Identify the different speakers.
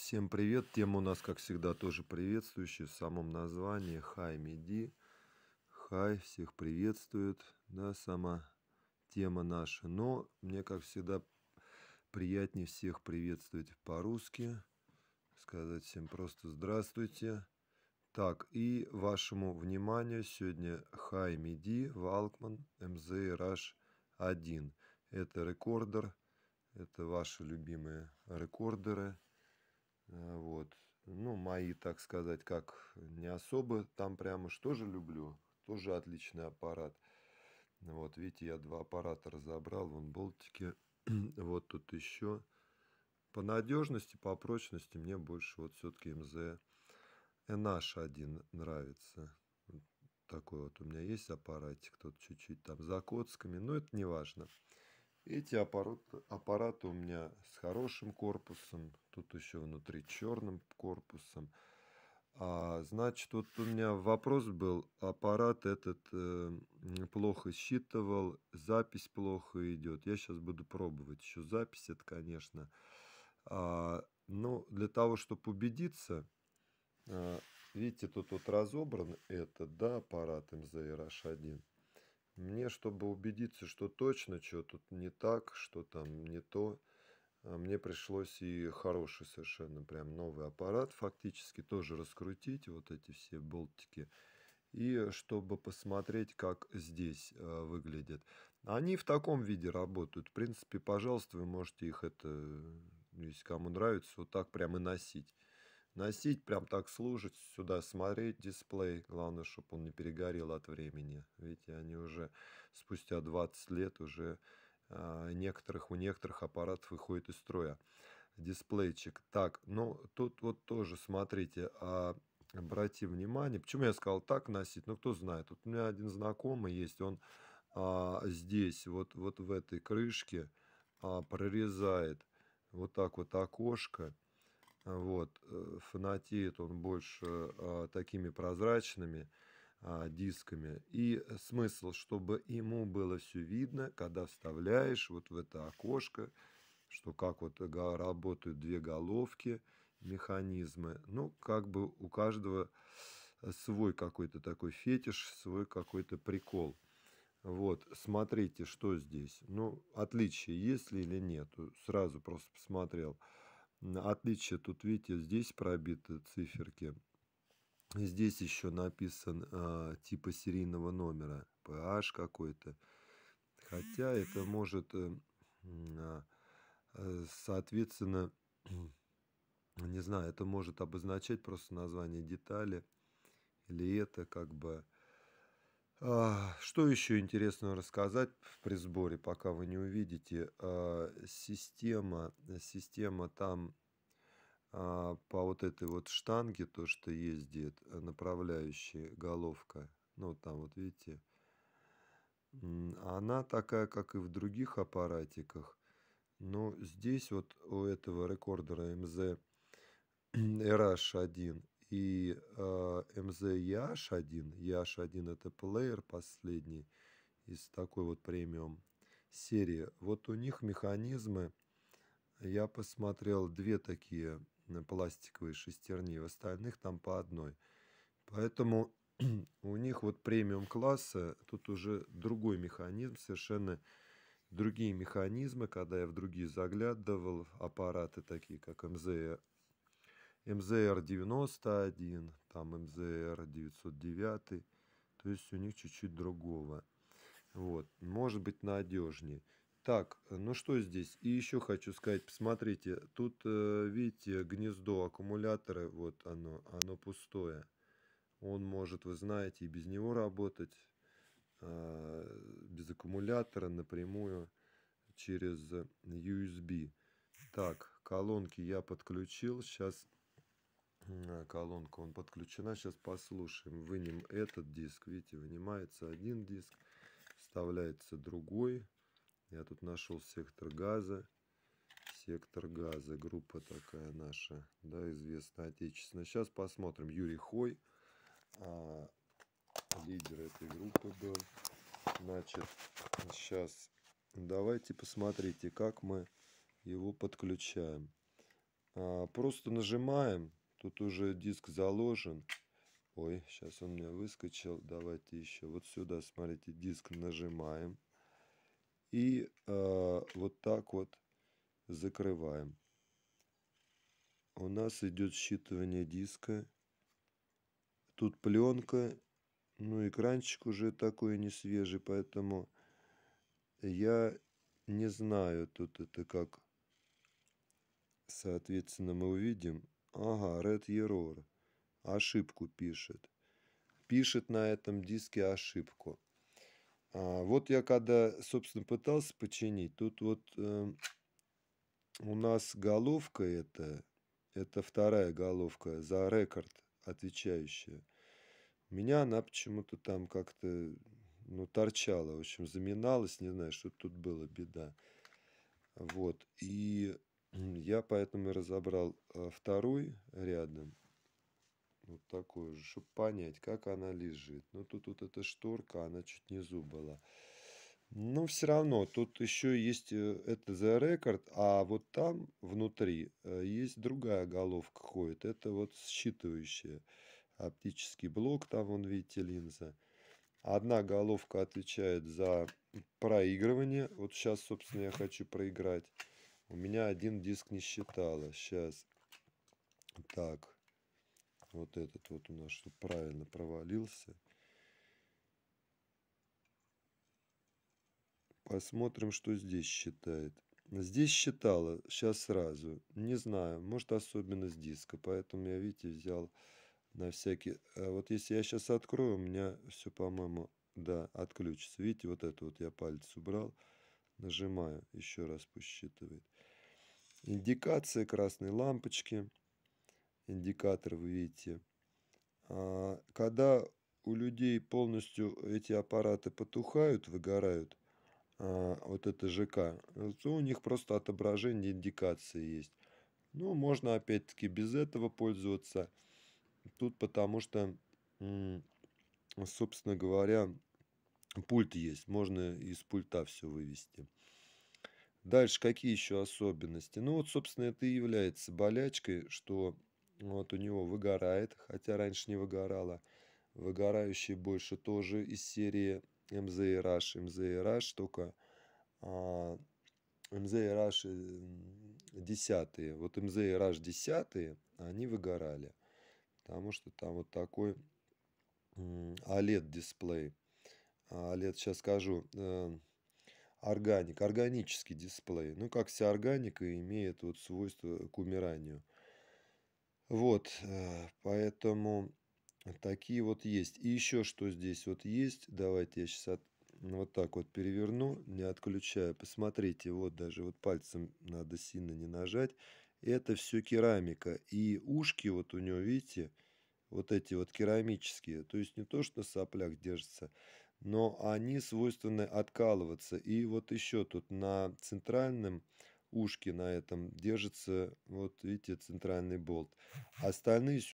Speaker 1: Всем привет! Тема у нас, как всегда, тоже приветствующая в самом названии. Хай, Меди. Хай, всех приветствует. Да, сама тема наша. Но мне, как всегда, приятнее всех приветствовать по-русски. Сказать всем просто здравствуйте. Так, и вашему вниманию сегодня Хай Меди Валкман МЗ Раш 1. Это рекордер. Это ваши любимые рекордеры – Э, вот. Ну, мои, так сказать, как не особо там прямо что же люблю. Тоже отличный аппарат. Вот, видите, я два аппарата разобрал, вон болтики. вот тут еще. По надежности, по прочности мне больше вот все-таки МЗ NH1 нравится. такой вот у меня есть аппаратик, тот чуть-чуть там за коцками, но это не важно. Эти аппараты, аппараты у меня с хорошим корпусом, тут еще внутри черным корпусом. А, значит, вот у меня вопрос был, аппарат этот э, плохо считывал, запись плохо идет. Я сейчас буду пробовать еще запись, это, конечно. А, ну, для того, чтобы убедиться, а, видите, тут вот разобран этот, да, аппарат МЗРH1. Мне, чтобы убедиться, что точно, что тут не так, что там не то, а мне пришлось и хороший совершенно прям новый аппарат фактически тоже раскрутить, вот эти все болтики. И чтобы посмотреть, как здесь э, выглядит. Они в таком виде работают. В принципе, пожалуйста, вы можете их это, э, если кому нравится, вот так прямо и носить. Носить прям так служить, сюда смотреть дисплей. Главное, чтобы он не перегорел от времени. Видите, они уже спустя 20 лет уже э, некоторых у некоторых аппарат выходит из строя. Дисплейчик. Так, ну тут вот тоже смотрите, а обрати внимание, почему я сказал так носить, ну кто знает. Вот у меня один знакомый есть, он а, здесь, вот, вот в этой крышке а, прорезает вот так вот окошко. Вот. Э, фанатеет он больше а, такими прозрачными а, дисками. И э, смысл, чтобы ему было все видно, когда вставляешь вот в это окошко, что как вот работают две головки, механизмы. Ну, как бы у каждого э, свой какой-то такой фетиш, свой какой-то прикол. Вот, смотрите, что здесь. Ну, отличие есть ли или нет. Сразу просто Посмотрел Отличие тут, видите, здесь пробиты циферки. Здесь еще написан э, типа серийного номера, PH какой-то. Хотя это может, э, а, э, соответственно, не знаю, это может обозначать просто название детали. Или это как бы а, что еще интересного рассказать при сборе, пока вы не увидите? А, система, система там а, по вот этой вот штанге, то, что ездит направляющая головка, ну, вот там вот видите, она такая, как и в других аппаратиках, но здесь вот у этого рекордера МЗ RH1 и э, МЗ EH1. EH1 это плеер последний из такой вот премиум серии. Вот у них механизмы, я посмотрел две такие пластиковые шестерни, в остальных там по одной. Поэтому у них вот премиум класса, тут уже другой механизм, совершенно другие механизмы, когда я в другие заглядывал, аппараты такие, как МЗ МЗР-91, там МЗР-909, то есть у них чуть-чуть другого. Вот, может быть надежнее. Так, ну что здесь? И еще хочу сказать, посмотрите, тут, э, видите, гнездо аккумулятора, вот оно, оно пустое. Он может, вы знаете, и без него работать, а, без аккумулятора напрямую через USB. Так, колонки я подключил, сейчас основная колонка он подключена. Сейчас послушаем. Вынем этот диск. Видите, вынимается один диск, вставляется другой. Я тут нашел сектор газа. Сектор газа, группа такая наша, да, известная отечественная. Сейчас посмотрим. Юрий Хой, а, лидер этой группы был. Значит, сейчас давайте посмотрите, как мы его подключаем. А, просто нажимаем Тут уже диск заложен. Ой, сейчас он у меня выскочил. Давайте еще вот сюда, смотрите, диск нажимаем. И э, вот так вот закрываем. У нас идет считывание диска. Тут пленка. Ну, экранчик уже такой не свежий, поэтому я не знаю, тут это как. Соответственно, мы увидим Ага, Red Error. Ошибку пишет. Пишет на этом диске ошибку. А, вот я когда, собственно, пытался починить, тут вот э, у нас головка это, это вторая головка за рекорд отвечающая. У меня она почему-то там как-то ну, торчала, в общем, заминалась, не знаю, что тут было, беда. Вот, и я поэтому и разобрал а, второй рядом. Вот такой же, чтобы понять, как она лежит. Но ну, тут вот эта шторка, она чуть внизу была. Но все равно, тут еще есть э, это The Record, а вот там внутри э, есть другая головка ходит. Это вот считывающая. Оптический блок, там вон, видите, линза. Одна головка отвечает за проигрывание. Вот сейчас, собственно, я хочу проиграть. У меня один диск не считала. Сейчас. Так. Вот этот вот у нас что правильно провалился. Посмотрим, что здесь считает. Здесь считала, сейчас сразу. Не знаю, может особенность диска. Поэтому я, видите, взял на всякий... Э, вот если я сейчас открою, у меня все, по-моему, да, отключится. Видите, вот это вот я палец убрал. Нажимаю, еще раз посчитывает. Индикация красной лампочки. Индикатор вы видите. А, когда у людей полностью эти аппараты потухают, выгорают, а, вот это ЖК, то у них просто отображение индикации есть. Ну, можно опять-таки без этого пользоваться. Тут потому что, собственно говоря, Пульт есть, можно из пульта все вывести. Дальше какие еще особенности? Ну вот, собственно, это и является болячкой, что вот у него выгорает, хотя раньше не выгорало. Выгорающие больше тоже из серии МЗ и Раш. МЗ только а, МЗ и э, десятые. Вот МЗ и Раш десятые, они выгорали. Потому что там вот такой OLED-дисплей. А, лет, сейчас скажу, э, органик, органический дисплей. Ну, как вся органика имеет вот свойство к умиранию. Вот, э, поэтому такие вот есть. И еще что здесь вот есть, давайте я сейчас от, ну, вот так вот переверну, не отключая. Посмотрите, вот даже вот пальцем надо сильно не нажать. Это все керамика. И ушки вот у него, видите, вот эти вот керамические. То есть не то, что на соплях держится но они свойственны откалываться. И вот еще тут на центральном ушке на этом держится, вот видите, центральный болт. Остальные